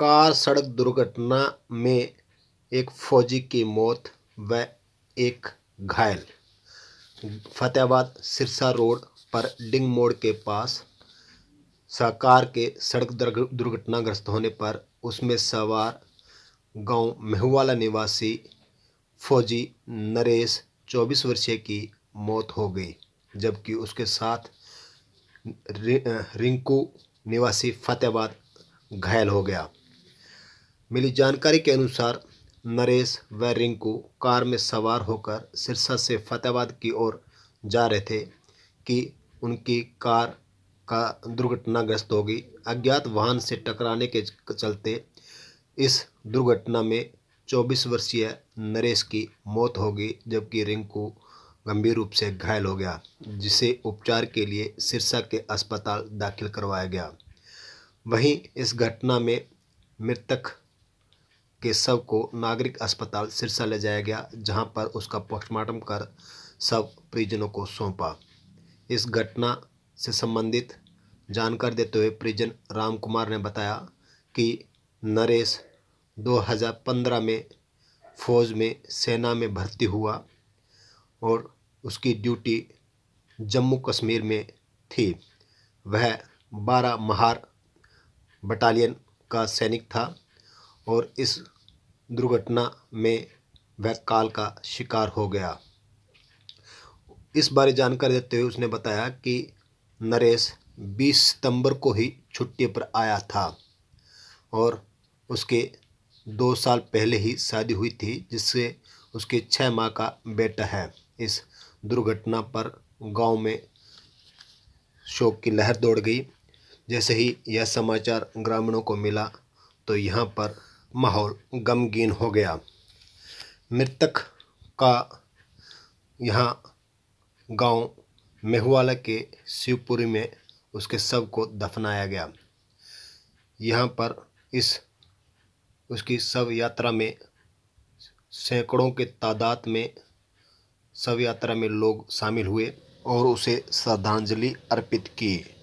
car सड़क दुर्घटना में एक फौजी की मौत व एक घायल फतेहाबाद सिरसा रोड पर डिंग मोड़ के पास साकार के सड़क दुर्घटनाग्रस्त होने पर उसमें सवार गांव मेहुवाला निवासी फौजी नरेश 24 वर्षीय की मौत हो गई जबकि उसके साथ रिंकू निवासी फतेहाबाद घायल हो गया मिली जानकारी के अनुसार नरेश व रिंकू कार में सवार होकर सिरसा से फतेहाबाद की ओर जा रहे थे कि उनकी कार का दुर्घटनाग्रस्त हो गई अज्ञात वाहन से टकराने के चलते इस दुर्घटना में 24 वर्षीय नरेश की मौत हो गई जबकि रिंकू गंभीर रूप से घायल हो गया जिसे उपचार के लिए सिरसा के अस्पताल दाखिल करवाया गया वहीं इस घटना में मृतक के शव को नागरिक अस्पताल सिरसा ले जाया गया जहां पर उसका पोस्टमार्टम कर शव परिजनों को सौंपा इस घटना से संबंधित जानकारी देते हुए परिजन राम कुमार ने बताया कि नरेश 2015 में फौज में सेना में भर्ती हुआ और उसकी ड्यूटी जम्मू कश्मीर में थी वह बारह महार बटालियन का सैनिक था और इस दुर्घटना में वह काल का शिकार हो गया इस बारे जानकारी देते हुए उसने बताया कि नरेश 20 सितंबर को ही छुट्टी पर आया था और उसके दो साल पहले ही शादी हुई थी जिससे उसके छः माह का बेटा है इस दुर्घटना पर गांव में शोक की लहर दौड़ गई जैसे ही यह समाचार ग्रामीणों को मिला तो यहाँ पर माहौल गमगीन हो गया मृतक का यहाँ गांव मेहुआला के शिवपुरी में उसके शव को दफनाया गया यहाँ पर इस उसकी शव यात्रा में सैकड़ों के तादाद में शव यात्रा में लोग शामिल हुए और उसे श्रद्धांजलि अर्पित की